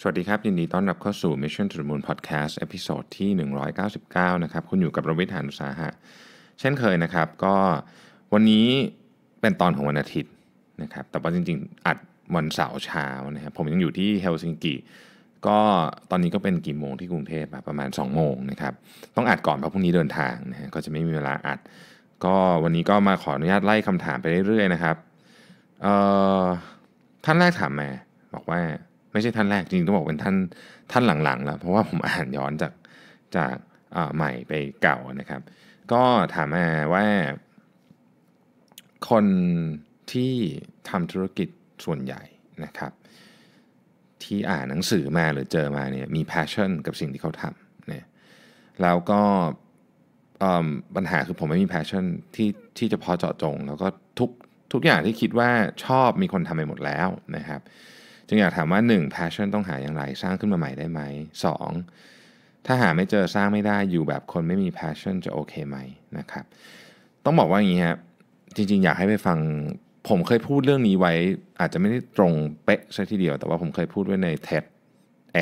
สวัสดีครับยินดีต้อนรับเข้าสู่ Mission to the Moon Podcast เอพิโซดที่ 199 นะครับคุณอยู่กับรวิทยานุสาหะเช่นเคยนะครับก็วันนี้เป็นตอนของวันอาทิตย์นะครับแต่ว่าจริงๆ อัดวันเสาร์เช้านะครับ ผมยังอยู่ที่เฮลซิงกิก็ตอนนี้ก็เป็นกี่โมงที่กรุงเทพประมาณ 2 โมงนะครับ ต้องอัดก่อนเพราะพรุ่งนี้เดินทางนะก็จะไม่มีเวลาอัด ก็วันนี้ก็มาขออนุญาตไล่คำถามไปเรื่อยๆนะครับท่านแรกถามมา บอกว่าไม่ใช่ท่านแรก จริงต้องบอกเป็นท่านท่านหลังๆแล้วเพราะว่าผมอ่านย้อนจากจากใหม่ไปเก่านะครับ ก็ถามมาว่าคนที่ทำธุรกิจส่วนใหญ่นะครับ ที่อ่านหนังสือมาหรือเจอมาเนี่ยมี passion กับสิ่งที่เขาทำเนี่ยแล้วก็ปัญหาคือผมไม่มี passion ที่ที่จะพอเจาะจง แล้วก็ทุกทุกอย่างที่คิดว่าชอบมีคนทำไปหมดแล้วนะครับึงอยากถามว่า 1. passion ต้องหาอย่างไรสร้างขึ้นมาใหม่ได้ไหม 2. ถ้าหาไม่เจอสร้างไม่ได้อยู่แบบคนไม่มี passion จะโอเคไหมนะครับต้องบอกว่าอย่างนี้ฮะจริงๆ อยากให้ไปฟังผมเคยพูดเรื่องนี้ไว้ อาจจะไม่ได้ตรงเป๊ะซะทีเดียว แต่ว่าผมเคยพูดไว้ใน TED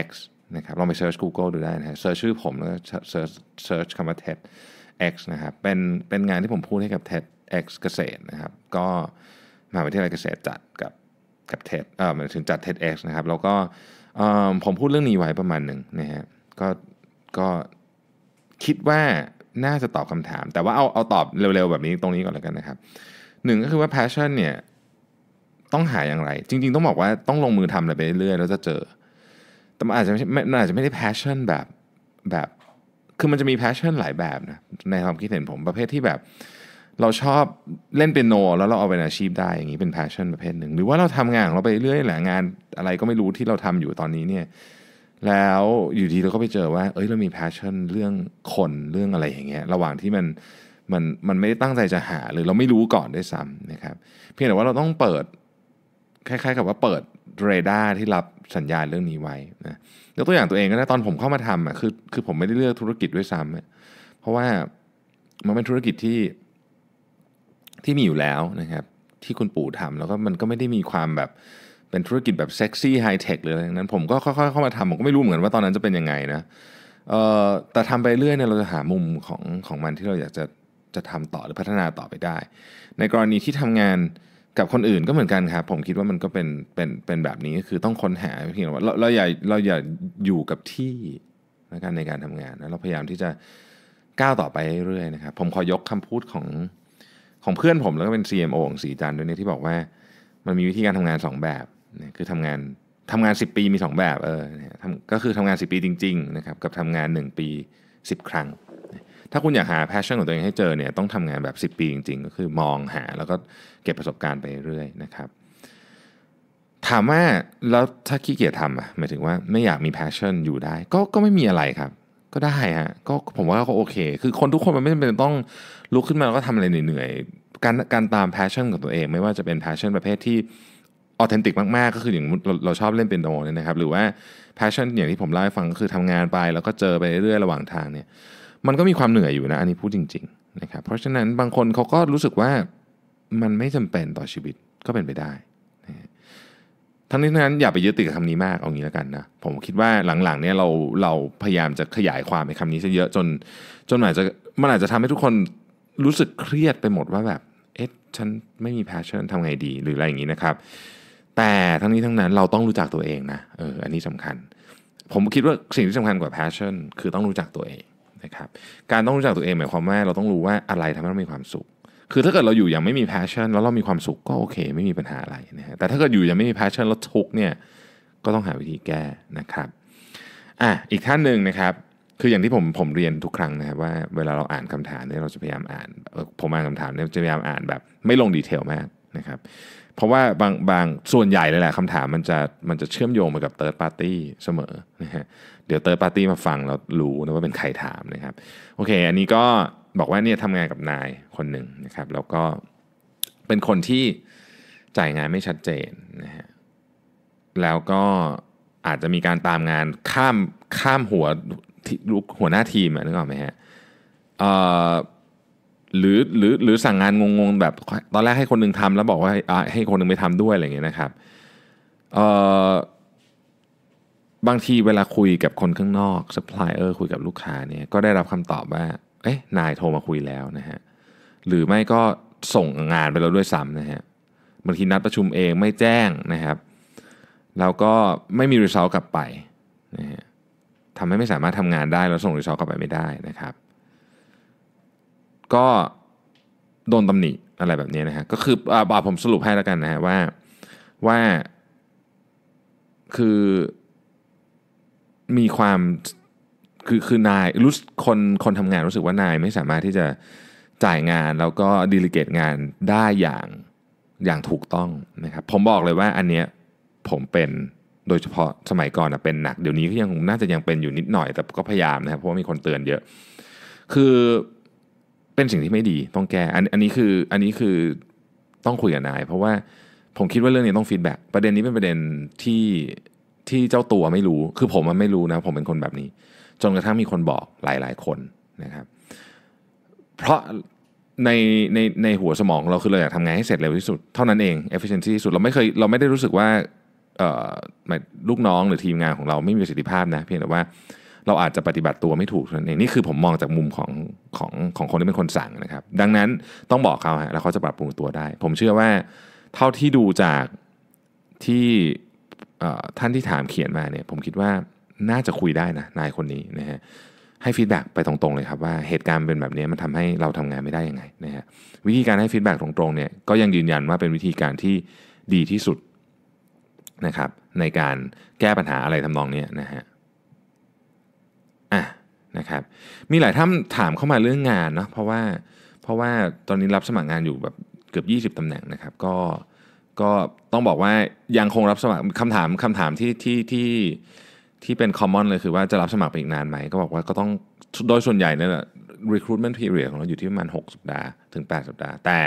X นะครับ ลองไปเซิร์ช Google ดูได้นะฮะเซิร์ชชื่อผมแล้วก็เซิร์ชเซิร์ชคำว่า TED X นะครับเป็นเป็นงานที่ผมพูดให้กับ TED X เกษตรนะครับก็มหาวิทยาลัยเกษตรจัดกับกับเท็เอ่อหมายถึงจัดเท็ดเอกนะครับ แล้วก็ผมพูดเรื่องนี้ไว้ประมาณหนึ่งนะฮะก็ก็คิดว่าน่าจะตอบคำถาม แต่ว่าเอาเอาตอบเร็วๆแบบนี้ตรงนี้ก่อนแล้วกันนะครับ หนึ่งก็คือว่า passion เนี่ย ต้องหาอย่างไร จริงๆ ต้องบอกว่าต้องลงมือทำอะไรไปเรื่อยๆแล้วจะเจอ แต่มันอาจจะไม่อาจจะไม่ได้ passion แบบแบบคือมันจะมี passion หลายแบบนะ ในความคิดเห็นผมประเภทที่แบบเราชอบเล่นเป็นโน แล้วเราเอาเป็นอาชีพได้ อย่างนี้เป็นแพชชั่นประเภทหนึ่งหรือว่าเราทำงานของเราไปเรื่อยแหละงานอะไรก็ไม่รู้ที่เราทำอยู่ตอนนี้เนี่ย แล้วอยู่ดีเราก็ไปเจอว่า เอ้ยเรามีแพชชั่น เรื่องคนเรื่องอะไรอย่างเงี้ยระหว่างที่มันมันมันไม่ได้ตั้งใจจะหาหรือเราไม่รู้ก่อนด้วยซ้ำนะครับ เพียงแต่ว่าเราต้องเปิดคล้ายๆ กับว่าเปิดเรดาร์ที่รับสัญญาณเรื่องนี้ไว้นะยกตัวอย่างตัวเองก็ได้ตอนผมเข้ามาทำอ่ะ คือคือผมไม่ได้เลือกธุรกิจด้วยซ้ำเพราะว่ามันเป็นธุรกิจที่ที่มีอยู่แล้วนะครับ ที่คุณปู่ทำแล้วก็มันก็ไม่ได้มีความแบบเป็นธุรกิจแบบเซ็กซี่ไฮเทคหรืออะไรนั้น ผมก็ค่อยๆเข้ามาทำผมก็ไม่รู้เหมือนว่าตอนนั้นจะเป็นยังไงนะแต่ทำไปเรื่อยเนี่ยเราจะหามุมของของมันที่เราอยากจะ จะทำต่อหรือพัฒนาต่อไปได้ ในกรณีที่ทำงานกับคนอื่นก็เหมือนกันครับผมคิดว่ามันก็เป็นเป็นเป็นแบบนี้ก็คือต้องค้นหาเพียงว่า เราเราอย่าเราอย่าอยู่กับที่นะการในการทำงานนะเราพยายามที่จะก้าวต่อไปเรื่อยๆนะครับ ผมขอยกคำพูดของของเพื่อนผมแล้วก็เป็น CMO ของสีจันด้วยเนี่ยที่บอกว่า มันมีวิธีการทำงาน 2 แบบนะคือทำงานทำงาน 10 ปีมี 2 แบบเออก็คือทำงาน 10 ปีจริงๆนะครับกับทำงาน 1 ปี 10 ครั้ง ถ้าคุณอยากหาแพชชั่นของตัวเองให้เจอเนี่ยต้องทำงานแบบ 10 ปีจริงๆ ก็คือมองหาแล้วก็เก็บประสบการณ์ไปเรื่อยนะครับ ถามว่าแล้วถ้าขี้เกียจทำอะหมายถึงว่าไม่อยากมีแพชชั่นอยู่ได้ ก็ก็ไม่มีอะไรครับก็ได้ฮะก็ผมว่าก็โอเค คือคนทุกคนมันไม่จำเป็นต้องลุกขึ้นมาแล้วก็ทำอะไรเหนื่อยๆ การการตามแพชชั่นของตัวเอง ไม่ว่าจะเป็นแพชชั่นประเภทที่ออเทนติกมากๆ ก็คืออย่างเราเราชอบเล่นเป็นโดเนี่ยนะครับ หรือว่าแพชชั่นอย่างที่ผมเล่าให้ฟังก็คือทำงานไปแล้วก็เจอไปเรื่อยๆ ระหว่างทางเนี่ย มันก็มีความเหนื่อยอยู่นะ อันนี้พูดจริงๆนะครับเพราะฉะนั้นบางคนเขาก็รู้สึกว่ามันไม่จำเป็นต่อชีวิตก็เป็นไปได้ทั้งนี้ทั้งนั้นอย่าไปยึดติดกับคำนี้มากเอางี้แล้วกันนะ ผมคิดว่าหลังๆเนี่ยเราเราพยายามจะขยายความในคำนี้ซะเยอะจน จนอาจจะมันอาจจะทำให้ทุกคนรู้สึกเครียดไปหมดว่าแบบเอ๊ะฉันไม่มีแพชชั่นทำไงดี หรืออะไรอย่างนี้นะครับ แต่ทั้งนี้ทั้งนั้นเราต้องรู้จักตัวเองนะเอออันนี้สำคัญ ผมคิดว่าสิ่งที่สำคัญกว่าแพชชั่นคือต้องรู้จักตัวเองนะครับการต้องรู้จักตัวเอง หมายความว่าเราต้องรู้ว่าอะไรทำให้เรามีความสุขคือถ้าเกิดเราอยู่อย่างไม่มีแพชชั่นแล้วเรามีความสุขก็โอเคไม่มีปัญหาอะไรนะฮะแต่ถ้าเกิดอยู่อย่างไม่มีแพชชั่นแล้วทุกเนี่ย ก็ต้องหาวิธีแก้นะครับอ่ะอีกท่านหนึ่งนะครับ คืออย่างที่ผมผมเรียนทุกครั้งนะครับว่าเวลาเราอ่านคำถามเนี่ยเราจะพยายามอ่านผมอ่านคำถามเนี่ยจะพยายามอ่านแบบไม่ลงดีเทลมากนะครับ เพราะว่าบางบางส่วนใหญ่เลยแหละคำถามมันจะมันจะเชื่อมโยงไปกับเติร์ดปาร์ตี้เสมอนะฮะเดี๋ยวเติร์ดปาร์ตี้มาฟังเรารู้นะว่าเป็นใครถามนะครับโอเค อันนี้ก็บอกว่าเนี่ยทำงานกับนายคนหนึ่งนะครับ แล้วก็เป็นคนที่จ่ายงานไม่ชัดเจนนะฮะแล้วก็อาจจะมีการตามงานข้ามข้ามหัวหัวหน้าทีมนึกออกไหมฮะหรือหรือหรือสั่งงานงงๆแบบตอนแรกให้คนนึงทำแล้วบอกว่าให้ให้คนนึงไปทำด้วยอะไรเงี้ยนะครับบางทีเวลาคุยกับคนข้างนอกซัพพลายเออร์คุยกับลูกค้าเนี่ยก็ได้รับคำตอบว่าเอ๊ะนายโทรมาคุยแล้วนะฮะหรือไม่ก็ส่งงานไปแล้วด้วยซ้ำนะฮะบางทีนัดประชุมเองไม่แจ้งนะครับแล้วก็ไม่มีรีซอลกลับไปนะฮะทำให้ไม่สามารถทำงานได้แล้ว ส่งรีซอลกลับไปไม่ได้นะครับ ก็ โดนตำหนิอะไรแบบนี้นะฮะก็คืออบาผมสรุปให้แล้วกันนะฮะว่าว่าคือมีความคือคือนายรู้คนคนทำงานรู้สึกว่านาย ไม่สามารถที่จะจ่ายงาน แล้วก็ดีลิเกตงานได้อย่างอย่างถูกต้องนะครับผมบอกเลยว่าอันเนี้ยผมเป็นโดยเฉพาะสมัยก่อนนะเป็นหนักเดี๋ยวนี้ก็ยังน่าจะยังเป็นอยู่นิดหน่อย แต่ก็พยายามนะครับเพราะว่ามีคนเตือนเยอะคือเป็นสิ่งที่ไม่ดีต้องแก้อันอันนี้คืออันนี้คือต้องคุยกับนาย เพราะว่าผมคิดว่าเรื่องนี้ต้องฟีดแบ็กประเด็นนี้เป็นประเด็นที่ที่เจ้าตัวไม่รู้ คือผมมันไม่รู้นะผมเป็นคนแบบนี้จนกระทั่งมีคนบอกหลายๆ คนนะครับเพราะในในในหัวสมองเราคือเราอยากทำงานให้เสร็จเร็วที่สุดเท่านั้นเอง efficiency ที่สุด เราไม่เคยเราไม่ได้รู้สึกว่าลูกน้องหรือทีมงานของเราไม่มีประสิทธิภาพนะเพียงแต่ว่าเราอาจจะปฏิบัติตัวไม่ถูกนั่นเองนี่คือผมมองจากมุมของของของคนที่เป็นคนสั่งนะครับดังนั้นต้องบอกเขาฮะแล้วเขาจะปรับปรุงตัวได้ ผมเชื่อว่าเท่าที่ดูจากที่ท่านที่ถามเขียนมาเนี่ยผมคิดว่าน่าจะคุยได้นะนายคนนี้นะฮะให้ฟีดแบ็กไปตรงๆเลยครับว่าเหตุการณ์เป็นแบบนี้มันทำให้เราทำงานไม่ได้ยังไงนะฮะวิธีการให้ฟีดแบ็กตรงๆเนี่ยก็ยังยืนยันว่าเป็นวิธีการที่ดีที่สุดนะครับ ในการแก้ปัญหาอะไรทำนองนี้นะฮะอ่ะนะครับมีหลายท่านถามเข้ามาเรื่องงานเนาะเพราะว่าเพราะว่าตอนนี้รับสมัครงานอยู่แบบเกือบ 20 ตำแหน่งนะครับ ก็ก็ต้องบอกว่ายังคงรับสมัครคำถามคำถามที่ที่ที่ทที่เป็นคอมมอนเลย คือว่าจะรับสมัครไปอีกนานไหม ก็บอกว่าก็ต้องโดยส่วนใหญ่นี่แหละ recruitment period ของเราอยู่ที่ประมาณ 6 สัปดาห์ ถึง 8 สัปดาห์ แต่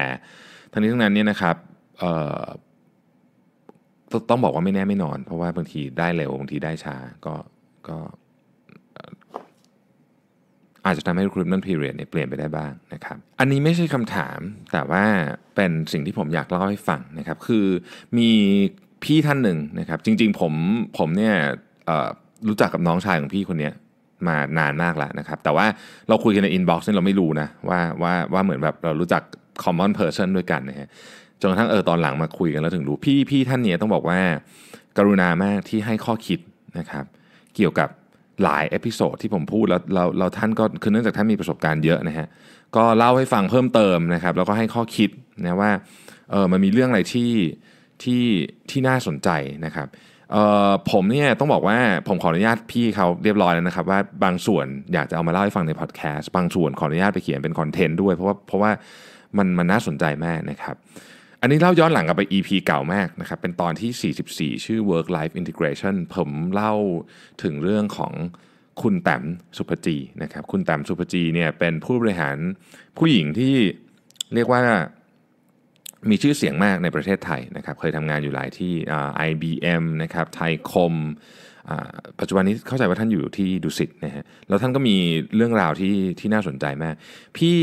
ทั้งนี้ทั้งนั้นเนี่ยนะครับต้องบอกว่าไม่แน่ไม่นอน เพราะว่าบางทีได้เร็ว บางทีได้ช้า ก็ก็อาจจะทำให้ recruitment period เนี่ยเปลี่ยนไปได้บ้างนะครับ อันนี้ไม่ใช่คำถามแต่ว่าเป็นสิ่งที่ผมอยากเล่าให้ฟังนะครับคือมีพี่ท่านหนึ่งนะครับ จริง ๆผมผมเนี่ยรู้จักกับน้องชายของพี่คนเนี้ยมานานมากแล้วนะครับ แต่ว่าเราคุยกันในอินบ็อกซ์เนี่ยเราไม่รู้นะว่าว่าว่าเหมือนแบบเรารู้จักคอมมอนเพอร์เันด้วยกันนะฮะจนกระทั่งเออตอนหลังมาคุยกันแล้วถึงรู้พี่พี่ท่านเนี้ยต้องบอกว่ากรุณามากที่ให้ข้อคิดนะครับ เกี่ยวกับหลายเอพิโซดที่ผมพูดแล้วเราเราท่านก็คือเนื่องจากท่านมีประสบการณ์เยอะนะฮะก็เล่าให้ฟังเพิ่มเติมนะครับ แล้วก็ให้ข้อคิดนะว่าเออมันมีเรื่องอะไรที่ที่ที่น่าสนใจนะครับผมเนี่ยต้องบอกว่าผมขออนุญาตพี่เขาเรียบร้อยแล้วนะครับ ว่าบางส่วนอยากจะเอามาเล่าให้ฟังในพอดแคสต์บางส่วนขออนุญาตไปเขียนเป็นคอนเทนต์ด้วย เพราะว่าเพราะว่ามันมันน่าสนใจมากนะครับ อันนี้เล่าย้อนหลังกับไป EP เก่ามากนะครับ เป็นตอนที่ 44 ชื่อ work life integration ผมเล่าถึงเรื่องของคุณแต้มสุภจีนะครับ คุณแต้มสุภจีเนี่ยเป็นผู้บริหารผู้หญิงที่เรียกว่ามีชื่อเสียงมากในประเทศไทยนะครับ เคยทำงานอยู่หลายที่ IBM นะครับ ไทยคมปัจจุบันนี้เข้าใจว่าท่านอยู่ที่ดุสิตนะฮะ แล้วท่านก็มีเรื่องราวที่ที่น่าสนใจมาก พี่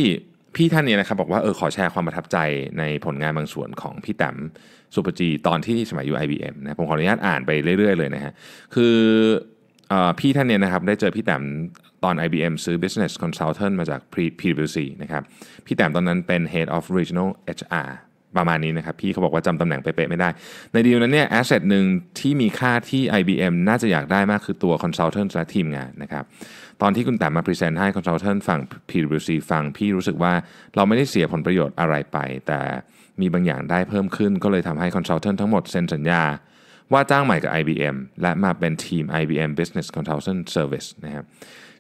พี่ท่านเนี่ยนะครับบอกว่าเออขอแชร์ความประทับใจในผลงานบางส่วนของพี่แต้มสุปจีตอนที่สมัยอยู่ IBM นะ ผมขออนุญาตอ่านไปเรื่อยๆเลยนะฮะ คืออพี่ท่านเนี่ยนะครับได้เจอพี่แต้มตอน IBM ซื้อ Business Consultant มาจาก PwC นะครับ พี่แต้มตอนนั้นเป็น Head of Regional HR ประมาณนี้นะครับ พี่เขาบอกว่าจำตำแหน่งเป๊ะๆไม่ได้ ในดีลนั้นเนี่ยแอสเซทหนึ่งที่มีค่าที่ IBM น่าจะอยากได้มากคือตัวคอนซัลเทนต์และทีมงานนะครับ ตอนที่คุณแต่มาพรีเซนต์ให้คอนซัลเทนต์ฝั่ง PwC ฟังพี่รู้สึกว่าเราไม่ได้เสียผลประโยชน์อะไรไป แต่มีบางอย่างได้เพิ่มขึ้น ก็เลยทำให้คอนซัลเทนต์ทั้งหมดเซ็นสัญญา ว่าจ้างใหม่กับ IBM และมาเป็นทีม IBM Business Consultant Service นะครับ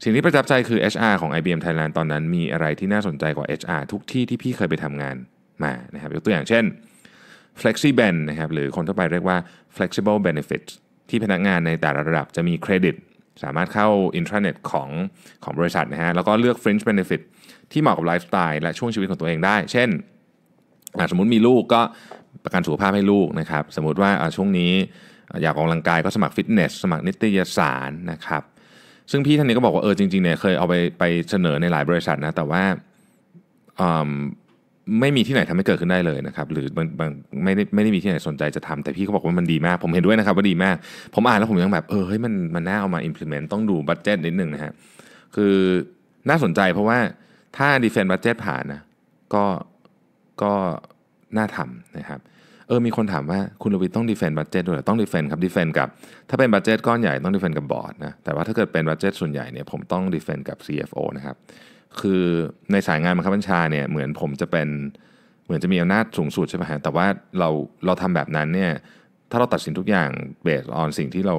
สิ่งที่ประทับใจคือ HR ของ IBM Thailand ตอนนั้นมีอะไรที่น่าสนใจกว่า HR ทุกที่ที่พี่เคยไปทำงานมานะครับยกตัวอย่างเช่น flexi b e n นะครับหรือคนทั่วไปเรียกว่า flexible benefits ที่พนักงานในแต่ละระดับจะมีเครดิต สามารถเข้าอินทราเน็ตของของบริษัทนะฮะแล้วก็เลือก fringe benefit ที่เหมาะกับไลฟ์สไตล์และช่วงชีวิตของตัวเองได้ เช่น สมมติมีลูกก็ประกันสุขภาพให้ลูกนะครับ สมมติว่าช่วงนี้อยากออกกำลังกายก็สมัครฟิตเนสสมัครนิตยสารนะครับซึ่งพี่ท่านนี้ก็บอกว่าเออจริงๆเนี่ยเคยเอาไปไปเสนอในหลายบริษัทนะแต่ว่าไม่มีที่ไหนทำให้เกิดขึ้นได้เลยนะครับหรือบางบางไม่ได้ไม่ได้มีที่ไหนสนใจจะทำ แต่พี่เขาบอกว่ามันดีมาก ผมเห็นด้วยนะครับว่าดีมาก ผมอ่านแล้วผมยังแบบเออเฮ้ยมันมันน่าเอามา implement ต้องดูบัตเจ็ตนิดนึงนะฮะคือน่าสนใจเพราะว่าถ้า defense budget ผ่านนะ ก็ก็น่าทำนะครับเออมีคนถามว่าคุณลวิทต้องดีเฟนต์บัตเจตด้วยต้องดีเฟนตครับดีเฟนตกับถ้าเป็นบัตเจตก้อนใหญ่ต้องดีเฟนตกับบอร์ดนะแต่ว่าถ้าเกิดเป็นบัตเจตส่วนใหญ่เนี่ยผมต้องดีเฟนตกับ CFO นะครับคือในสายงานบังคับบัญชาเนี่ยเหมือนผมจะเป็น เหมือนจะมีอำนาจสูงสุดใช่ไหมฮะแต่ว่าเราเราทำแบบนั้นเนี่ยถ้าเราตัดสินทุกอย่างเบสออนสิ่งที่เรา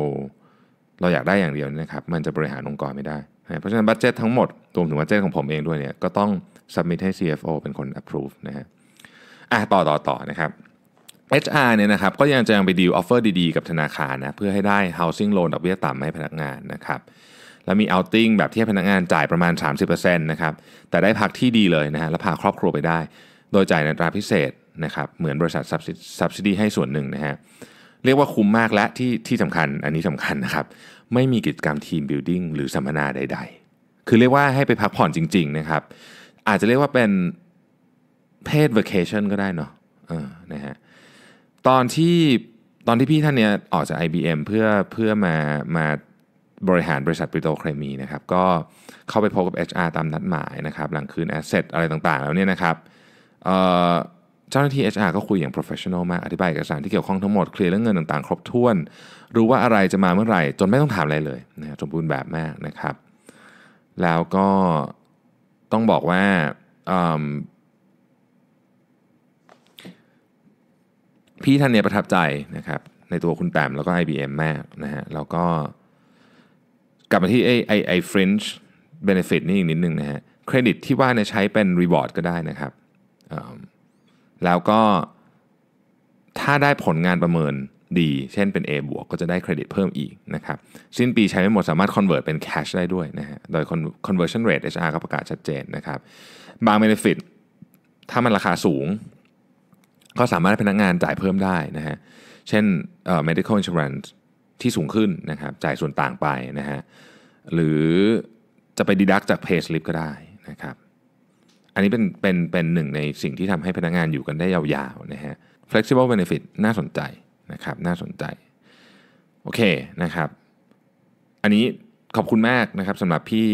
เราอยากได้อย่างเดียวนะครับมันจะบริหารองค์กรไม่ได้ เพราะฉะนั้นบัตเจตทั้งหมดรวมถึงบัตเจตของผมเองด้วยเนี่ยก็ต้อง submit ให้ CFO เป็นคน approve นะฮะอ่ะต่อต่อต่อนะครับ HR เนี่ยนะครับก็ยังจะยังไปดีลออฟเฟอร์ดี ๆ กับธนาคารนะเพื่อให้ได้ housing loan ดอกเบี้ยต่ำให้พนักงานนะครับแล้วมีเอาติ้งแบบที่พนักงานจ่ายประมาณ 30%นะครับแต่ได้พักที่ดีเลยนะฮะและพาครอบครัวไปได้ โดยจ่ายในตราพิเศษนะครับ เหมือนบริษัทสับสิดีให้ส่วนหนึ่งนะฮะเรียกว่าคุ้มมากและที่ที่สำคัญอันนี้สำคัญนะครับไม่มีกิจกรรมทีมบิลดิ้งหรือสัมมนาใดๆ คือเรียกว่าให้ไปพักผ่อนจริง ๆ นะครับ อาจจะเรียกว่าเป็นเพศ vacation ก็ได้เนาะนะฮะตอนที่ตอนที่พี่ท่านเนี้ยออกจาก IBM เพื่อเพื่อมามาบริหาร บริษัทปิโตเคมีนะครับก็เข้าไปพบกับ HR ตามนัดหมายนะครับ หลังคืนแอสเซทอะไรต่าง ๆ แล้วเนี่ยนะครับเจ้าหน้าที่ HR ก็คุยอย่าง professional มาก อธิบายเอกสารที่เกี่ยวข้องทั้งหมด เคลียร์เรื่องเงินต่าง ๆ ครบถ้วน รู้ว่าอะไรจะมาเมื่อไหร่ จนไม่ต้องถามอะไรเลยนะสมบูรณ์แบบมากนะครับ แล้วก็ต้องบอกว่าพี่ท่านเนี่ยประทับใจนะครับ ในตัวคุณแปมแล้วก็ IBM มากนะฮะแล้วก็กลับมาที่ไอ้ไอไอ f r i n g e benefit นี่อีกนิดนึงนะฮะเครดิตที่ว่าเนี่ยใช้เป็น reward ก็ได้นะครับ แล้วก็ถ้าได้ผลงานประเมินดี เช่นเป็น A บวกก็จะได้เครดิตเพิ่มอีกนะครับสิ้นปีใช้ไม่หมดสามารถ convert เป็น cash ได้ด้วยนะฮะโดย conversion rate HR ก็ประกาศชัดเจนนะครับ บาง benefit ถ้ามันราคาสูง ก็สามารถให้พนักงานจ่ายเพิ่มได้นะฮะเช่น medical insurance ที่สูงขึ้นนะครับจ่ายส่วนต่างไปนะฮะหรือจะไปดีดักจากเพจลิฟก็ได้นะครับ อันนี้เป็นเป็นเป็นหนึ่งในสิ่งที่ทำให้พนักงานอยู่กันได้ยาวๆนะฮะ flexible benefit น่าสนใจนะครับน่าสนใจ โอเคนะครับ อันนี้ขอบคุณมากนะครับสำหรับพี่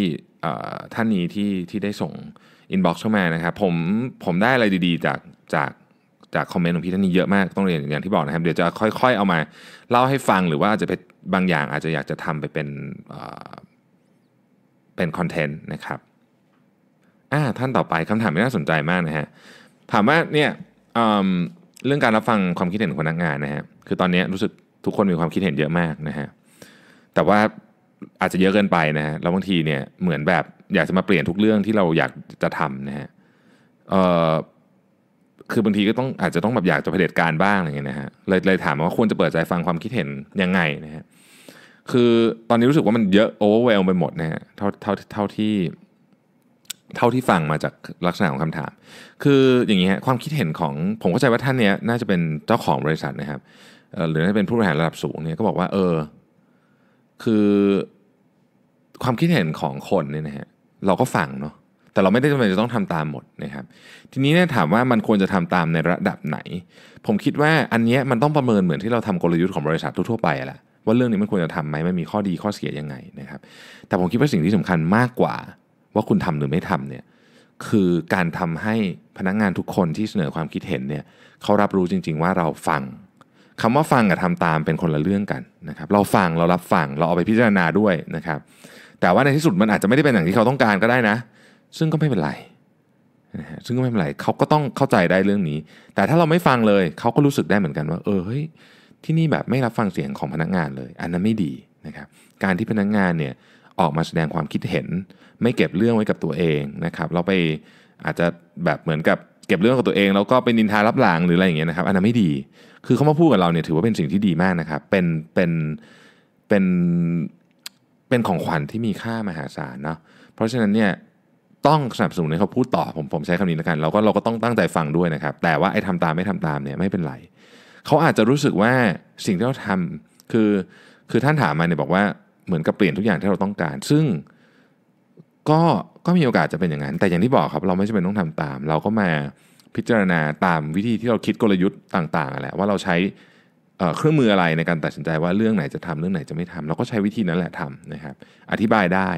ท่านนี้ที่ที่ได้ส่ง inbox เข้ามานะครับ ผมผมได้อะไรดีๆจากจากจากคอมเมนต์ของพี่ท่านนี้เยอะมากต้องเรียนอย่างที่บอกนะครับ เดี๋ยวจะค่อยๆเอามาเล่าให้ฟังหรือว่าอาจจะเป็นบางอย่างอาจจะอยากจะทำไปเป็นเป็นคอนเทนต์นะครับอ่าท่านต่อไปคำถามที่น่าสนใจมากนะฮะถามว่าเนี่ยเเรื่องการรับฟังความคิดเห็นของพนักงานนะฮะคือตอนนี้รู้สึกทุกคนมีความคิดเห็นเยอะมากนะฮะแต่ว่าอาจจะเยอะเกินไปนะฮะแล้วบางทีเนี่ยเหมือนแบบอยากจะมาเปลี่ยนทุกเรื่องที่เราอยากจะทำนะฮะเอ่อคือบางทีก็ต้องอาจจะต้องแบบอยากจะเผด็จการบ้างอะไรเงี้ยนะฮะ เลยเลยถามว่าควรจะเปิดใจฟังความคิดเห็นยังไงนะฮะ คือตอนนี้รู้สึกว่ามันเยอะโอเวอร์เวลไปหมดนะฮะเท่าเท่าเท่าที่เท่าที่ฟังมาจากลักษณะของคำถาม คืออย่างเงี้ยความคิดเห็นของผมเข้าใจว่าท่านเนี้ยน่าจะเป็นเจ้าของบริษัทนะครับหรือน่าจะเป็นผู้บริหารระดับสูงเนี่ยก็บอกว่า เออ คือความคิดเห็นของคนเนี่ยนะฮะเราก็ฟังเนาะแต่เราไม่ได้จำเป็นจะต้องทำตามหมดนะครับ ทีนี้เนี่ยถามว่ามันควรจะทำตามในระดับไหน ผมคิดว่าอันนี้มันต้องประเมินเหมือนที่เราทำกลยุทธ์ของบริษัททั่วไปแหละว่าเรื่องนี้มันควรจะทำไหมมันมีข้อดีข้อเสียยังไงนะครับ แต่ผมคิดว่าสิ่งที่สำคัญมากกว่าว่าคุณทำหรือไม่ทำเนี่ยคือการทำให้พนักงงานทุกคนที่เสนอความคิดเห็นเนี่ยเขารับรู้จริง ๆ ว่าเราฟัง คำว่าฟังกับทำาตามเป็นคนละเรื่องกันนะครับ เราฟังเรารับฟังเราเอาไปพิจารณาด้วยนะครับ แต่ว่าในที่สุดมันอาจจะไม่ได้เป็นอย่างที่เขาต้องการก็ได้นะซึ่งก็ไม่เป็นไร ซึ่งก็ไม่เป็นไร เขาก็ต้องเข้าใจได้เรื่องนี้ แต่ถ้าเราไม่ฟังเลย เขาก็รู้สึกได้เหมือนกันว่า เออเฮ้ย ที่นี่แบบไม่รับฟังเสียงของพนักงานเลย อันนั้นไม่ดีนะครับ การที่พนักงานเนี่ยออกมาแสดงความคิดเห็น ไม่เก็บเรื่องไว้กับตัวเองนะครับ เราไปอาจจะแบบเหมือนกับเก็บเรื่องกับตัวเอง แล้วก็เป็นนินทารับหลังหรืออะไรอย่างเงี้ยนะครับ อันนั้นไม่ดี คือเขามาพูดกับเราเนี่ยถือว่าเป็นสิ่งที่ดีมากนะครับ เป็น เป็น เป็น เป็นของขวัญที่มีค่ามหาศาลเนาะ เพราะฉะนั้นเนี่ยต้องสนับสนุนให้เขาพูดต่อผมผมใช้คำนี้ แล้วกัน เราก็เราก็ต้องตั้งใจฟังด้วยนะครับ แต่ว่าไอ้ทำตามไม่ทำตามเนี่ยไม่เป็นไรเขาอาจจะรู้สึกว่าสิ่งที่เราทำคือคือท่านถามมาเนี่ยบอกว่าเหมือนกับเปลี่ยนทุกอย่างที่เราต้องการ ซึ่ง ก็ก็มีโอกาสจะเป็นอย่างนั้นแต่อย่างที่บอกครับเราไม่จำเป็นต้องทำตาม เราก็มาพิจารณาตามวิธีที่เราคิดกลยุทธ์ต่างๆแหละว่าเราใช้เครื่องมืออะไรในการตัดสินใจว่าเรื่องไหนจะทำเรื่องไหนจะไม่ทำเราก็ใช้วิธีนั้นแหละทำนะครับอธิบายได้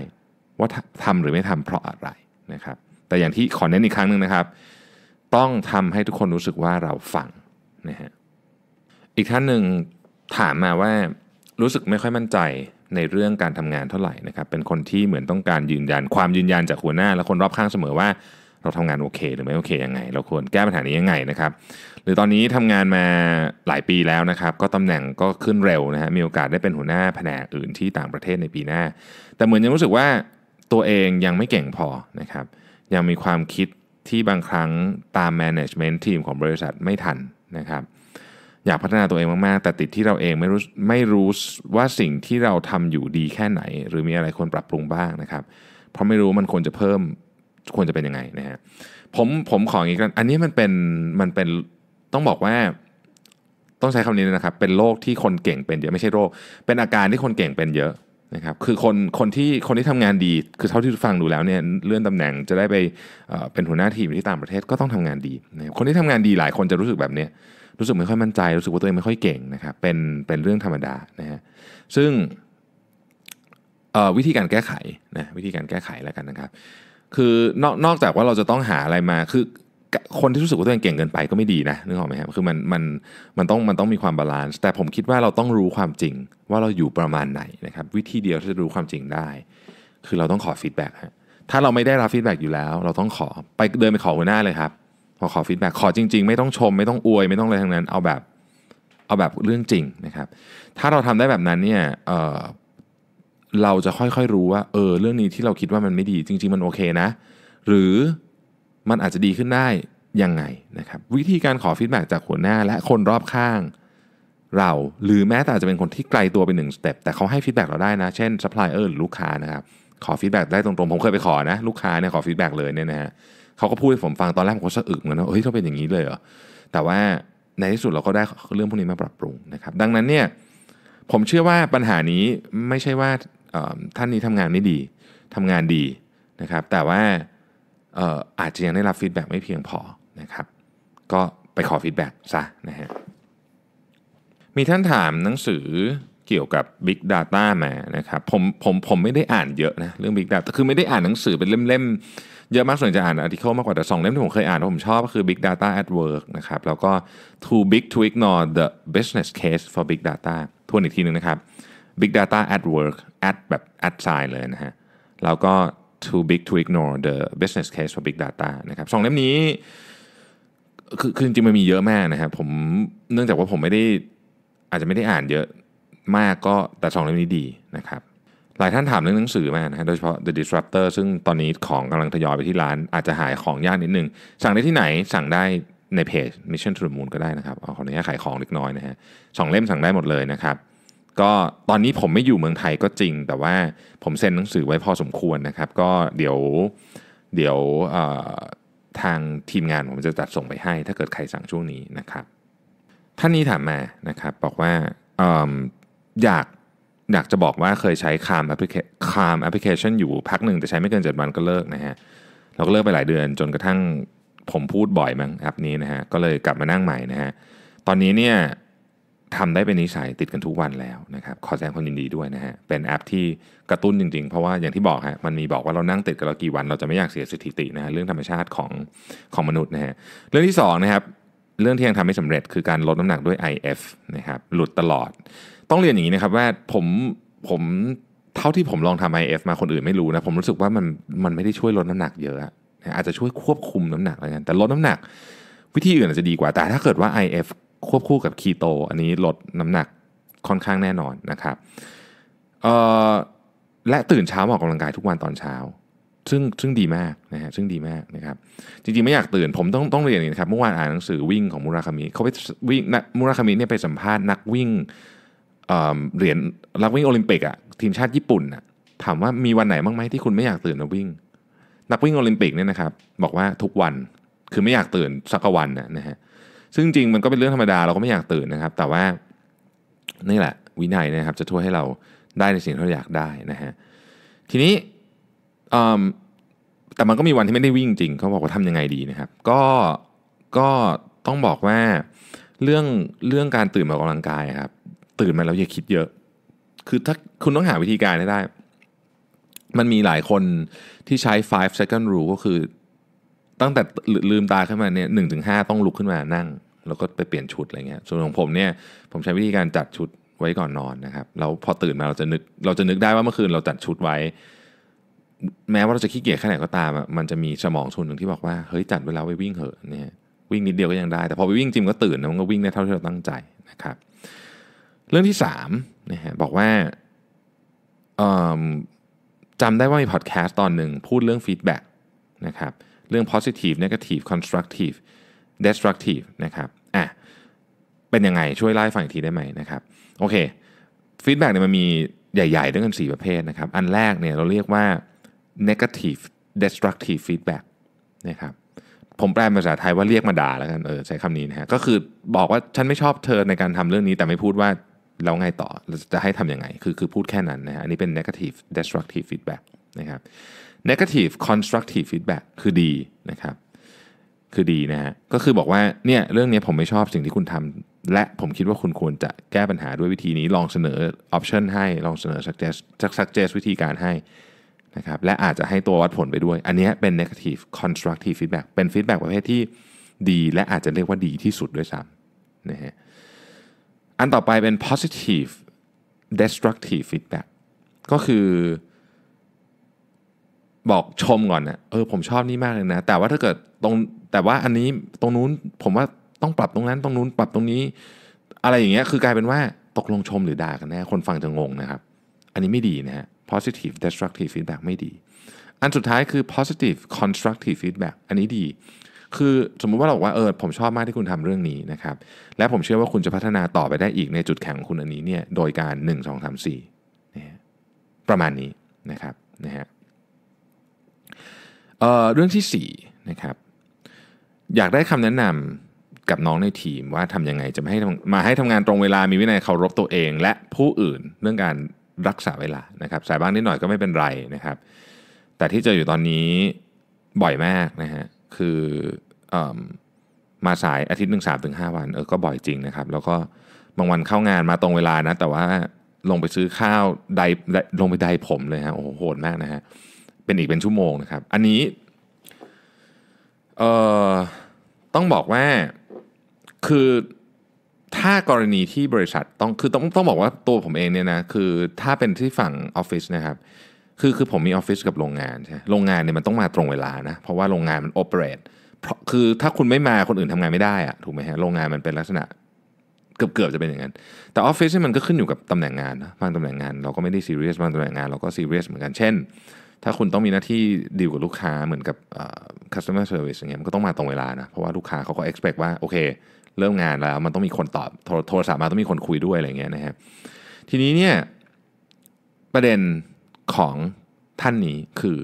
ว่าทำหรือไม่ทำเพราะอะไรนะครับแต่อย่างที่ขอเน้นอีกครั้งหนึ่งนะครับต้องทำให้ทุกคนรู้สึกว่าเราฟังนะฮะอีกท่านหนึ่งถามมาว่ารู้สึกไม่ค่อยมั่นใจในเรื่องการทำงานเท่าไหร่นะครับเป็นคนที่เหมือนต้องการยืนยัน ความยืนยันจากหัวหน้า และคนรอบข้างเสมอว่า เราทำงานโอเค หรือไม่โอเคยังไง เราควรแก้ปัญหานี้ยังไงนะครับหรือตอนนี้ทำงานมาหลายปีแล้วนะครับก็ตำแหน่งก็ขึ้นเร็วนะฮะมีโอกาสได้เป็นหัวหน้าแผนกอื่นที่ต่างประเทศในปีหน้า แต่เหมือนยังรู้สึกว่าตัวเองยังไม่เก่งพอนะครับ ยังมีความคิดที่บางครั้งตาม management ทีมของบริษัทไม่ทันนะครับ อยากพัฒนาตัวเองมากๆ แต่ติดที่เราเองไม่รู้ไม่รู้ว่าสิ่งที่เราทำอยู่ดีแค่ไหน หรือมีอะไรควรปรับปรุงบ้างนะครับ เพราะไม่รู้มันควรจะเพิ่มควรจะเป็นยังไงนะฮะผมผมขออย่างนี้กันอันนี้มันเป็นมันเป็นต้องบอกว่าต้องใช้คำนี้นะครับเป็นโรคที่คนเก่งเป็นเยอะไม่ใช่โรค เป็นอาการที่คนเก่งเป็นเยอะนะครับคือคนคนที่คนที่ทำงานดีคือเท่าที่ฟังดูแล้วเนี่ยเลื่อนตำแหน่งจะได้ไปเป็นหัวหน้าทีมที่ต่างประเทศก็ต้องทำงานดีนะคนที่ทำงานดีหลายคนจะรู้สึกแบบนี้รู้สึกไม่ค่อยมั่นใจ รู้สึกว่าตัวเองไม่ค่อยเก่งนะครับเป็นเป็นเรื่องธรรมดานะฮะซึ่งวิธีการแก้ไขนะวิธีการแก้ไขแล้วกันนะครับ คือนอกนอกจากว่าเราจะต้องหาอะไรมาคือคนที่รู้สึกว่าตัวเองเก่งเกินไปก็ไม่ดีนะนึกออกไหมครับคือมันมันมันต้องมันต้องมีความบาลานซ์ แต่ผมคิดว่าเราต้องรู้ความจริงว่าเราอยู่ประมาณไหนนะครับ วิธีเดียวที่จะรู้ความจริงได้ คือเราต้องขอฟีดแบ็กฮะถ้าเราไม่ได้รับฟีดแบ็กอยู่แล้วเราต้องขอไปเดินไปขอหัวหน้าเลยครับพอขอฟีดแบ็กขอจริง ๆ ไม่ต้องชม ไม่ต้องอวยไม่ต้องอะไรทั้งนั้น เอาแบบเอาแบบเรื่องจริงนะครับ ถ้าเราทำได้แบบนั้นเนี่ยเเราจะค่อยๆรู้ว่าเออ เรื่องนี้ที่เราคิดว่ามันไม่ดี จริง ๆ มันโอเคนะหรือมันอาจจะดีขึ้นได้ ยังไงนะครับวิธีการขอฟีดแบ็จากหัวหน้าและคนรอบข้าง เราหรือแม้แต่จะเป็นคนที่ไกลตัวไปหนึ่งสเต็ปแต่เขาให้ฟีดแบ็กเราได้นะ เช่นซัพพลายเออร์หรือลูกค้านะครับขอฟีดแบ็ได้ตรงๆ ผมเคยไปขอนะ ลูกค้าเนี่ยขอฟีดแบ็เลยเนี่ยนะฮะเขาก็พูดให้ผมฟังตอนแรกผมก็สะอึกเหมือนกันว่าเฮ้ย เขาเป็นอย่างนี้เลยเหรอแต่ว่าในที่สุดเราก็ได้เรื่องพวกนี้มาปรับปรุงนะครับดังนั้นเนี่ยผมเชื่อว่าปัญหานี้ไม่ใช่ว่าท่านนี้ทำงานไม่ดี ทำงานดีนะครับ แต่ว่าอาจจะยังได้รับฟีดแบ็ไม่เพียงพอนะครับก็ไปขอฟีดแบ็ซะนะฮะมีท่านถามหนังสือเกี่ยวกับ Big Data มานะครับผมผมผมไม่ได้อ่านเยอะนะเรื่อง Big Data คือไม่ได้อ่านหนังสือเป็นเล่มๆ เยอะมากส่วนจะอ่านอาร์ติเคิลมากกว่าแต่สองเล่มที่ผมเคยอ่าน ผมชอบก็คือ Big Data at Work นะครับแล้วก็ Too Big to Ignore the Business Case for Big Data ทวนอีกทีนึงนะครับ Big Data at Work at แบบ at sign เลยนะฮะแล้วก็ Too Big to Ignore the Business Case for Big Data นะครับสองเล่มนี้คือคือจริงมันมีเยอะมากนะครับ ผมเนื่องจากว่าผมไม่ได้อาจจะไม่ได้อ่านเยอะมากก็แต่สองเล่มนี้ดีนะครับ หลายท่านถามเรื่องหนังสือมานะฮะโดยเฉพาะ The Disruptor ซึ่งตอนนี้ของกำลังทยอยไปที่ร้าน อาจจะหายของยากนิดนึงสั่งได้ที่ไหนสั่งได้ในเพจ Mission to the Moon ก็ได้นะครับเอาขออนุญาตขายของเล็กน้อยนะฮะสองเล่มสั่งได้หมดเลยนะครับก็ตอนนี้ผมไม่อยู่เมืองไทยก็จริง แต่ว่าผมเซ็นหนังสือไว้พอสมควรนะครับ ก็เดี๋ยวเดี๋ยวทางทีมงานผมจะจัดส่งไปให้ ถ้าเกิดใครสั่งช่วงนี้นะครับ ท่านนี้ถามมานะครับบอกว่าออยากอยากจะบอกว่าเคยใช้คามแอปพลิเคคามแอปพลิเคชันอยู่พักหนึ่งแต่ใช้ไม่เกินเจ็ดวันก็เลิกนะฮะเราก็เลิกไปหลายเดือนจนกระทั่งผมพูดบ่อยมั้งแอปนี้นะฮะก็เลยกลับมานั่งใหม่นะฮะตอนนี้เนี่ยทำได้เป็นนิสัยติดกันทุกวันแล้วนะครับขอแสดงความยินดีด้วยนะฮะเป็นแอปที่กระตุ้นจริงๆ เพราะว่าอย่างที่บอกฮะมันมีบอกว่าเรานั่งติดกันเรากี่วัน เราจะไม่อยากเสียสถิตินะฮะเรื่องธรรมชาติของของมนุษย์นะฮะเรื่องที่2นะครับเรื่องที่ยังทำไม่สำเร็จคือการลดน้ำหนักด้วย IF นะครับหลุดตลอด ต้องเรียนอย่างนี้นะครับว่าผมผมเท่าที่ผมลองทำ IF มาคนอื่นไม่รู้นะผมรู้สึกว่ามันมันไม่ได้ช่วยลดน้ำหนักเยอะอาจจะช่วยควบคุมน้ำหนักอะไรเงี้ยแต่ลดน้ำหนัก วิธีอื่นอาจจะดีกว่า แต่ถ้าเกิดว่า IF ควบคู่กับคีโต อันนี้ลดน้ำหนักค่อนข้างแน่นอนนะครับ และตื่นเช้าออกกำลังกายทุกวันตอนเช้า ซึ่งซึ่งดีมากนะฮะซึ่งดีมากนะครับ จริงๆไม่อยากตื่นผมต้องต้องเรียนนะครับเมื่อวานอ่านหนังสือวิ่งของมูราคามิเขาไปวิ่งมูราคามิเนี่ยไปสัมภาษณ์ นักวิ่งเหรียญนักวิ่งโอลิมปิกอะทีมชาติญี่ปุ่นอะถามว่ามีวันไหนบ้างไหมที่คุณไม่อยากตื่นมาวิ่ง นักวิ่งโอลิมปิกเนี่ยนะครับ บอกว่าทุกวันคือไม่อยากตื่นสักวันนะฮะซึ่ง จริงมันก็เป็นเรื่องธรรมดาเราก็ไม่อยากตื่นนะครับ แต่ว่านี่แหละ วินัยนะครับ จะช่วยให้เราได้ในสิ่งที่เราอยากได้นะฮะทีนี้แต่มันก็มีวันที่ไม่ได้วิ่งจริงเขาบอกว่าทำยังไงดีนะครับ ก็ก็ต้องบอกว่าเรื่องเรื่องการตื่นมาออกกำลังกายครับ ตื่นมาแล้วอย่าคิดเยอะ คือถ้าคุณต้องหาวิธีการให้ได้ มันมีหลายคนที่ใช้5 second rule ก็คือตั้งแต่ลืมตาขึ้นมาเนี่ยหนึ่งถึงห้าต้องลุกขึ้นมานั่งแล้วก็ไปเปลี่ยนชุดอะไรเงี้ยส่วนของผมเนี่ยผมใช้วิธีการจัดชุดไว้ก่อนนอนนะครับแล้วพอตื่นมาเราจะนึกเราจะนึกได้ว่าเมื่อคืนเราจัดชุดไว้ แม้ว่าเราจะขี้เกียจแค่ไหนก็ตามอะมันจะมีสมองส่วนหนึ่งที่บอกว่าเฮ้ยจัดเวลาไว้วิ่งเหอะเนี่ยวิ่งนิดเดียวก็ยังได้ แต่พอไปวิ่งจริงก็ตื่นมันก็วิ่งได้เท่าที่เราตั้งใจนะครับเรื่องที่3นะฮะบอกว่าจำได้ว่ามีพอดแคสต์ตอนหนึ่งพูดเรื่องฟีดแบ็กนะครับเรื่อง positive negative constructive destructive นะครับ อ่ะ เป็นยังไงช่วยไล่ฟังอีกทีได้ไหมนะครับ โอเคฟีดแบ็กเนี่ยมันมีใหญ่ๆด้วยกัน 4 ประเภทนะครับ อันแรกเนี่ยเราเรียกว่า negative destructive feedback นะครับ ผมแปลเป็นภาษาไทยว่าเรียกมาด่าแล้วกันเออใช้คำนี้นะฮะ ก็คือบอกว่าฉันไม่ชอบเธอในการทำเรื่องนี้แต่ไม่พูดว่าเราไงต่อเราจะให้ทำยังไงคือคือพูดแค่นั้นนะฮะอันนี้เป็น negative destructive feedback นะครับ negative constructive feedback คือดีนะครับ คือดีนะฮะก็คือบอกว่าเนี่ยเรื่องนี้ผมไม่ชอบสิ่งที่คุณทำและผมคิดว่าคุณควรจะแก้ปัญหาด้วยวิธีนี้ ลองเสนอออปชันให้ ลองเสนอ suggest suggest วิธีการให้นะครับ และอาจจะให้ตัววัดผลไปด้วย อันนี้เป็น negative constructive feedback เป็น feedback ประเภทที่ดี และอาจจะเรียกว่าดีที่สุดด้วยซ้ำนะฮะอันต่อไปเป็น positive destructive feedback ก็คือบอกชมก่อนนะเออผมชอบนี่มากเลยนะ แต่ว่าถ้าเกิดตรง แต่ว่าอันนี้ตรงนู้นผมว่าต้องปรับตรงนั้นตรงนู้นปรับตรงนี้ อะไรอย่างเงี้ย คือกลายเป็นว่าตกลงชมหรือด่ากันแน่ คนฟังจะงงนะครับ อันนี้ไม่ดีนะฮะ positive destructive feedback ไม่ดี อันสุดท้ายคือ positive constructive feedback อันนี้ดี คือสมมุติว่าเราบอกว่าเออผมชอบมากที่คุณทำเรื่องนี้นะครับ และผมเชื่อว่าคุณจะพัฒนาต่อไปได้อีกในจุดแข็งของคุณอันนี้เนี่ย โดยการ 1 2 3 4นสี่ประมาณนี้นะครับนะฮะเอ่อเรื่องที่4นะครับอยากได้คำแนะนำกับน้องในทีมว่าทำยังไงจะมาให้มาให้ทำงานตรงเวลามีวินัยเคารพตัวเอง และผู้อื่นเรื่องการรักษาเวลานะครับ สายบ้างนิดหน่อยก็ไม่เป็นไรนะครับ แต่ที่เจออยู่ตอนนี้บ่อยมากนะฮะคืออมาสายอาทิตย์หนึ่งสามถึงห้าวัน เออก็บ่อยจริงนะครับ แล้วก็บางวันเข้างานมาตรงเวลานะแต่ว่าลงไปซื้อข้าวไดลงไปไดผมเลยฮะโอ้โหโหดมากนะฮะเป็นอีกเป็นชั่วโมงนะครับ อันนี้เอ่อต้องบอกว่าคือถ้ากรณีที่บริษัทต้องคือต้องต้องบอกว่าตัวผมเองเนี่ยนะคือถ้าเป็นที่ฝั่งออฟฟิศนะครับคือคือผมมีออฟฟิศกับโรงงานใช่โรงงานเนี่ยมันต้องมาตรงเวลานะเพราะว่าโรงงานมันโอเปเรตเพราะคือถ้าคุณไม่มาคนอื่นทำงานไม่ได้อะถูกไหมฮะโรงงานมันเป็นลักษณะเกือบเกือบจะเป็นอย่างนั้นแต่ออฟฟิศมันก็ขึ้นอยู่กับตำแหน่งงานนะบางตำแหน่งงาน เราก็ไม่ได้ซีเรียสบางตำแหน่งงานเราก็ซีเรียสเหมือนกัน เช่นถ้าคุณต้องมีหน้าที่ดีลกับลูกค้าเหมือนกับ customer service อย่างเงี้ยมันก็ต้องมาตรงเวลานะเพราะว่าลูกค้าเขาก็ expect ว่าโอเค เริ่มงานแล้วมันต้องมีคนตอบโทรศัพท์มาต้องมีคนคุยด้วยอะไรเงี้ยนะฮะทีนี้เนี่ย ประเด็นของท่านนี้คือ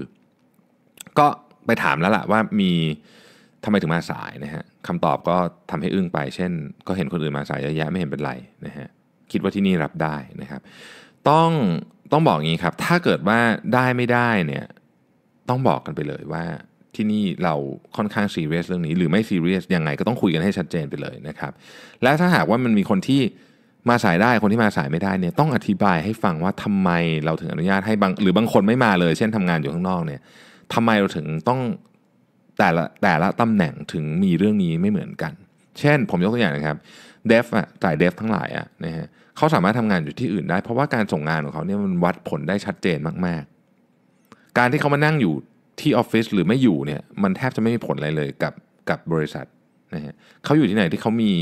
ก็ไปถามแล้วล่ะว่ามีทำไมถึงมาสายนะฮะคำตอบก็ทำให้อึ้งไป เช่นก็เห็นคนอื่นมาสายเยอะแยะไม่เห็นเป็นไรนะฮะคิดว่าที่นี่รับได้นะครับ ต้องต้องบอกงี้ครับ ถ้าเกิดว่าได้ไม่ได้เนี่ย ต้องบอกกันไปเลยว่าที่นี่เราค่อนข้างซีเรียสเรื่องนี้ หรือไม่ซีเรียสยังไง ก็ต้องคุยกันให้ชัดเจนไปเลยนะครับ และถ้าหากว่ามันมีคนที่มาสายได้คนที่มาสายไม่ได้เนี่ยต้องอธิบายให้ฟังว่าทำไมเราถึงอนุญาตให้บางหรือบางคนไม่มาเลย เช่นทำงานอยู่ข้างนอกเนี่ยทำไมเราถึงต้องแต่ละแต่ละตำแหน่งถึงมีเรื่องนี้ไม่เหมือนกัน เช่น ผมยกตัวอย่างนะครับเดฟอ่ะสายเดฟทั้งหลายอ่ะนะฮะเขาสามารถทำงานอยู่ที่อื่นได้ เพราะว่าการส่งงานของเขาเนี่ยมันวัดผลได้ชัดเจนมาก ๆ การที่เขามานั่งอยู่ที่ออฟฟิศหรือไม่อยู่เนี่ยมันแทบจะไม่มีผลอะไรเลยกับกับบริษัทนะฮะเขาอยู่ที่ไหนที่เขามี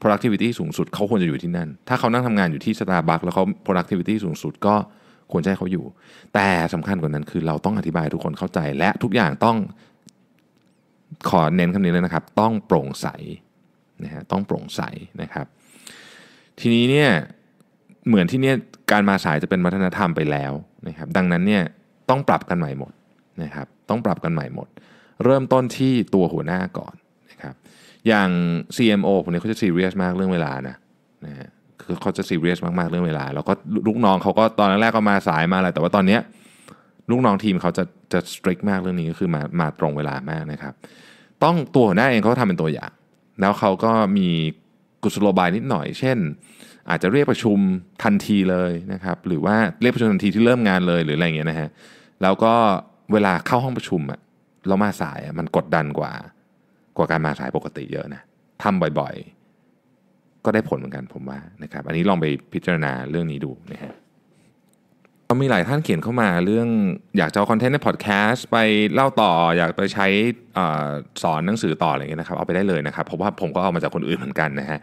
productivity สูงสุดเขาควรจะอยู่ที่นั่นถ้าเขานั่งทำงานอยู่ที่สตาร์บัคแล้วเขา productivity สูงสุดก็ควรใช้เขาอยู่ แต่สำคัญกว่านั้นคือ เราต้องอธิบายทุกคนเข้าใจ และทุกอย่างต้องขอเน้นคำนี้เลยนะครับ ต้องโปร่งใสนะฮะต้องโปร่งใสนะครับ ทีนี้เนี่ยเหมือนที่เนี่ยการมาสายจะเป็นวัฒนธรรมไปแล้วนะครับดังนั้นเนี่ยต้องปรับกันใหม่หมดนะครับต้องปรับกันใหม่หมด เริ่มต้นที่ตัวหัวหน้าก่อนนะครับอย่าง CMO คนนี้เขาจะซีเรียสมากเรื่องเวลานะนะฮะคือเขาจะซีเรียสมากๆเรื่องเวลา แล้วก็ลูกน้องเขาก็ตอนแรกก็มาสายมาอะไร แต่ว่าตอนเนี้ยลูกน้องทีมเขาจะจะสตริกมากเรื่องนี้ก็คือมามาตรงเวลามากนะครับต้องตัวหัวหน้าเองเขาทำเป็นตัวอย่างแล้วเขาก็มีกุศโลบายนิดหน่อย เช่น อาจจะเรียกประชุมทันทีเลยนะครับ หรือว่าเรียกประชุมทันทีที่เริ่มงานเลยหรืออะไรเงี้ยนะฮะ แล้วก็เวลาเข้าห้องประชุมอะเรามาสายอะมันกดดันกว่า กว่าการมาสายปกติเยอะนะทำบ่อยๆ ก็ได้ผลเหมือนกันผมว่านะครับ อันนี้ลองไปพิจารณาเรื่องนี้ดูนะฮะมีหลายท่านเขียนเข้ามาเรื่องอยากจะเอาคอนเทนต์ในพอดแคสต์ไปเล่าต่ออยากไปใช้อสอนหนังสือต่ออะไรเงี้ยนะครับเอาไปได้เลยนะครับเพราะว่าผมก็เอามาจากคนอื่นเหมือนกันนะฮะ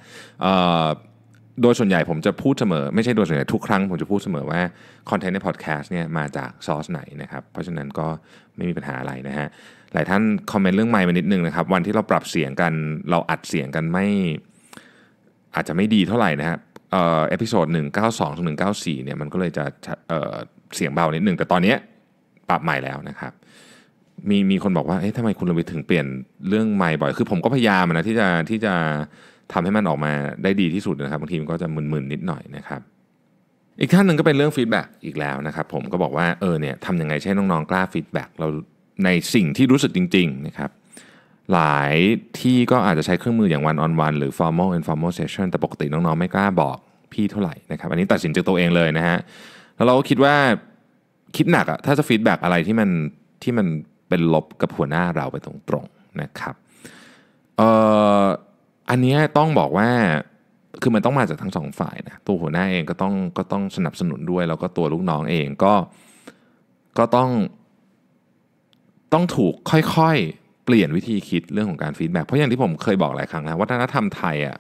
โดยส่วนใหญ่ผมจะพูดเสมอไม่ใช่โดยส่วนใหญ่ทุกครั้งผมจะพูดเสมอว่าคอนเทนต์ในพอดแคสต์เนี่ยมาจากซอสไหนนะครับเพราะฉะนั้นก็ไม่มีปัญหาอะไรนะฮะหลายท่านคอมเมนต์เรื่องไมค์มานิดนึงนะครับวันที่เราปรับเสียงกันเราอัดเสียงกันไม่ อาจจะไม่ดีเท่าไหร่นะครับเอพิโซด192ถึง1 9งเนี่ยมันก็เลยจะเเสียงเบานิดหนึ่งแต่ตอนนี้ปรับใหม่แล้วนะครับ มีมีคนบอกว่าเอ๊ะทำไมคุณลงิปถึงเปลี่ยนเรื่องใหม่บ่อย คือผมก็พยายามนะที่จะที่จะทำให้มันออกมาได้ดีที่สุดนะครับบางทีมันก็จะมึนๆนิดหน่อยนะครับ อีกท่านหนึ่งก็เป็นเรื่องฟีดแบ็กอีกแล้วนะครับผมก็บอกว่าเออเนี่ยทำยังไงใช้น้องๆกล้าฟีดแบ็กเราในสิ่งที่รู้สึกจริง ๆ นะครับหลายที่ก็อาจจะใช้เครื่องมืออย่างวันออนวันหรือ formal and formal session แต่ปกติน้องๆไม่กล้าบอกพี่เท่าไหร่นะครับ อันนี้ตัดสินจากตัวเองเลยนะฮะ แล้วเราก็คิดว่าคิดหนักอะถ้าจะฟีดแบ็กอะไรที่มันที่มันเป็นลบกับหัวหน้าเราไปตรงๆนะครับเอ่ออันนี้ต้องบอกว่าคือมันต้องมาจากทั้งสองฝ่ายนะ ตัวหัวหน้าเองก็ต้องก็ต้องสนับสนุนด้วย แล้วก็ตัวลูกน้องเองก็ก็ต้องต้องถูกค่อยเปลี่ยนวิธีคิดเรื่องของการฟีดแบ็กเพราะอย่างที่ผมเคยบอกหลายครั้งแล้ววัฒนธรรมไทยอ่ะ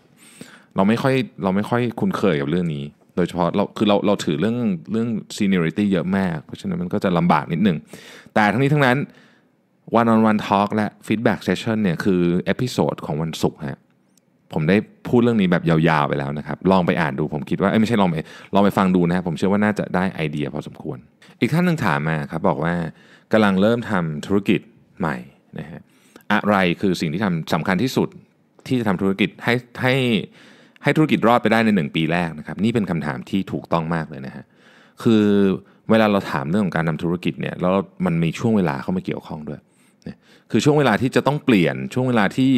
เราไม่ค่อยเราไม่ค่อยคุ้นเคยกับเรื่องนี้ โดยเฉพาะเราคือเราเราถือเรื่องเรื่อง seniority เยอะมาก เพราะฉะนั้นมันก็จะลำบากนิดหนึ่งแต่ทั้งนี้ทั้งนั้นน n e o วันทอล์กและฟีดแบ็กเซสชั่นเนี่ยคือเอพิโซดของวันศุกร์ฮะผมได้พูดเรื่องนี้แบบยาวๆไปแล้วนะครับ ลองไปอ่านดูผมคิดว่าไม่ใช่ลองไปลองไปฟังดูนะครับผมเชื่อว่าน่าจะได้ไอเดียพอสมควร อีกท่านหนึ่งถามมาครับบอกว่ากำลังเริ่มทำธุรกิจใหม่นะฮะอะไรคือสิ่งที่ทำสำคัญที่สุดที่จะทำธุรกิจให้ให้ให้ธุรกิจรอดไปได้ใน 1 ปีแรกนะครับ นี่เป็นคำถามที่ถูกต้องมากเลยนะฮะคือเวลาเราถามเรื่องของการทาธุรกิจเนี่ยแล้วมันมีช่วงเวลาเข้ามาเกี่ยวข้องด้วยนคือช่วงเวลาที่จะต้องเปลี่ยนช่วงเวลาที่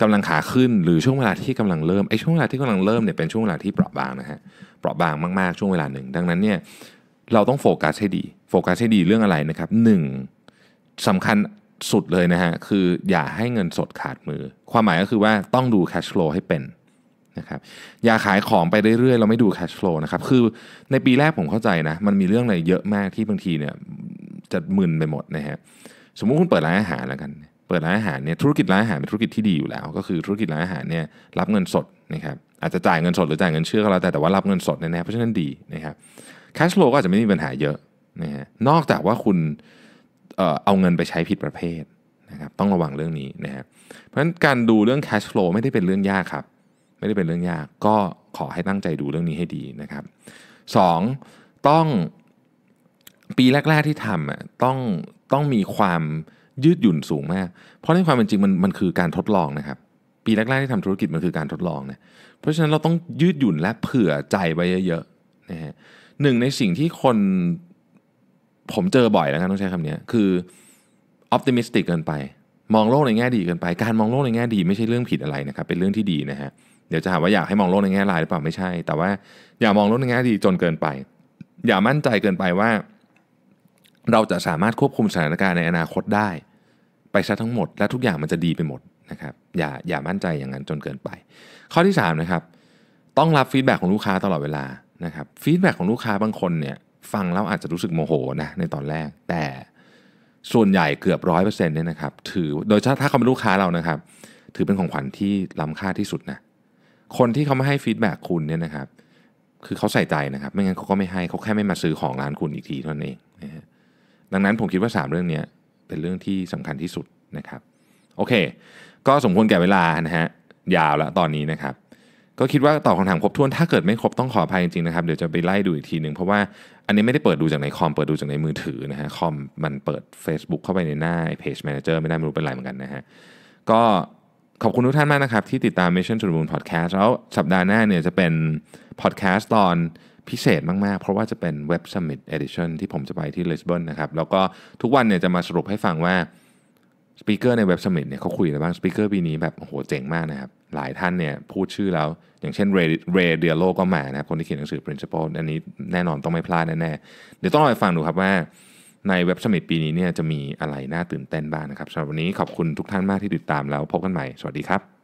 กำลังขาขึ้นหรือช่วงเวลาที่กำลังเริ่มไอ้ช่วงเวลาที่กำลังเริ่มเนี่ยเป็นช่วงเวลาที่เปราะบางนะฮะเปราะบางมากๆช่วงเวลาหนึ่งดังนั้นเนี่ยเราต้องโฟกัสให้ดี โฟกัสให้ดีเรื่องอะไรนะครับหนึ่งสำคัญสุดเลยนะฮะคืออย่าให้เงินสดขาดมือ ความหมายก็คือว่าต้องดูแคชฟลูให้เป็นนะครับอย่าขายของไปเรื่อยๆเราไม่ดูแคชฟลูนะครับคือในปีแรกผมเข้าใจนะมันมีเรื่องอะไรเยอะมากที่บางทีเนี่ยจะมึนไปหมดนะฮะสมมุติคุณเปิดร้านอาหารแล้วกัน เปิดร้านอาหารเนี่ยธุรกิจร้านอาหารเป็นธุรกิจที่ดีอยู่แล้ว ก็คือธุรกิจร้านอาหารเนี่ยรับเงินสดนะครับอาจจะจ่ายเงินสดหรือจ่ายเงินเชื่อก็แล้วแต่แต่ว่ารับเงินสดแน่ๆเพราะฉะนั้นดีนะครับแคชฟลูก็อาจจะไม่มีปัญหาเยอะนะฮะนอกจากว่าคุณเอาเงินไปใช้ผิดประเภทนะครับต้องระวังเรื่องนี้นะครับเพราะฉะนั้นการดูเรื่อง cash flow ไม่ได้เป็นเรื่องยากครับไม่ได้เป็นเรื่องยากก็ขอให้ตั้งใจดูเรื่องนี้ให้ดีนะครับ 2. ต้องปีแรกๆที่ทำอ่ะต้องต้องมีความยืดหยุ่นสูงมาก เพราะในความเป็นจริงมันมันคือการทดลองนะครับ ปีแรกๆที่ทำธุรกิจมันคือการทดลองเนะเพราะฉะนั้นเราต้องยืดหยุ่นและเผื่อใจไว้เยอะๆนะฮะหนึ่งในสิ่งที่คนผมเจอบ่อยแล้วกันต้องใช้คำนี้คือออพติมิสติกเกินไป มองโลกในแง่ดีเกินไป การมองโลกในแง่ดีไม่ใช่เรื่องผิดอะไรนะครับเป็นเรื่องที่ดีนะฮะเดี๋ยวจะหาว่าอยากให้มองโลกในแง่ร้ายหรือเปล่าไม่ใช่ แต่ว่าอย่ามองโลกในแง่ดีจนเกินไป อย่ามั่นใจเกินไปว่า เราจะสามารถควบคุมสถานการณ์ในอนาคตได้ ไปซะทั้งหมดและทุกอย่างมันจะดีไปหมดนะครับอย่าอย่ามั่นใจอย่างนั้น จนเกินไป ข้อที่3นะครับต้องรับฟีดแบ็ของลูกค้าตลอดเวลานะครับฟีดแบ็ของลูกค้าบางคนเนี่ยฟังแล้วอาจจะรู้สึกโมโหนะ ในตอนแรก แต่ส่วนใหญ่เกือบร้อยเปอร์เซ็นต์เนี่ยนะครับ ถือโดยถ้าเขาเป็นลูกค้าเรานะครับ ถือเป็นของขวัญที่ล้ำค่าที่สุดนะ คนที่เขาไม่ให้ฟีดแบ็กคุณเนี่ยนะครับคือเขาใส่ใจนะครับ ไม่งั้นเขาก็ไม่ให้เขาแค่ไม่มาซื้อของร้านคุณอีกทีเท่านั้นเองนะฮะดังนั้นผมคิดว่า 3 เรื่องนี้เป็นเรื่องที่สำคัญที่สุดนะครับ โอเค ก็สมควรแก่เวลานะฮะ ยาวแล้วตอนนี้นะครับก็คิดว่าตอบคำถามครบถ้วน ถ้าเกิดไม่ครบต้องขออภัยจริงๆนะครับ เดี๋ยวจะไปไล่ดูอีกทีหนึ่งเพราะว่าอันนี้ไม่ได้เปิดดูจากในคอมเปิดดูจากในมือถือนะฮะคอมมันเปิด Facebook เข้าไปในหน้า Page Manager ไม่ได้ไม่รู้เป็นไรเหมือนกันนะฮะก็ขอบคุณทุกท่านมากนะครับ ที่ติดตาม Mission to the Moon Podcast แล้วสัปดาห์หน้าเนี่ยจะเป็น podcast ตอนพิเศษมากๆ เพราะว่าจะเป็น Web Summit Edition ที่ผมจะไปที่ลิสบอนนะครับแล้วก็ทุกวันเนี่ยจะมาสรุปให้ฟังว่าสปีกเกอร์ในเว็บสมิธเนี่ยเขาคุยอะไรบ้างสปีกเกอร์ปีนี้แบบโอ้โหเจ๋งมากนะครับ หลายท่านเนี่ยพูดชื่อแล้วอย่างเช่น เร เรเดียโลก็มานะครับคนที่เขียนหนังสือ principle อันนี้แน่นอนต้องไม่พลาดแน่ๆเดี๋ยวต้องรอไปฟังดูครับว่าในเว็บสมิธปีนี้เนี่ยจะมีอะไรน่าตื่นเต้นบ้างนะครับสำหรับวันนี้ขอบคุณทุกท่านมากที่ติดตาม แล้วพบกันใหม่สวัสดีครับ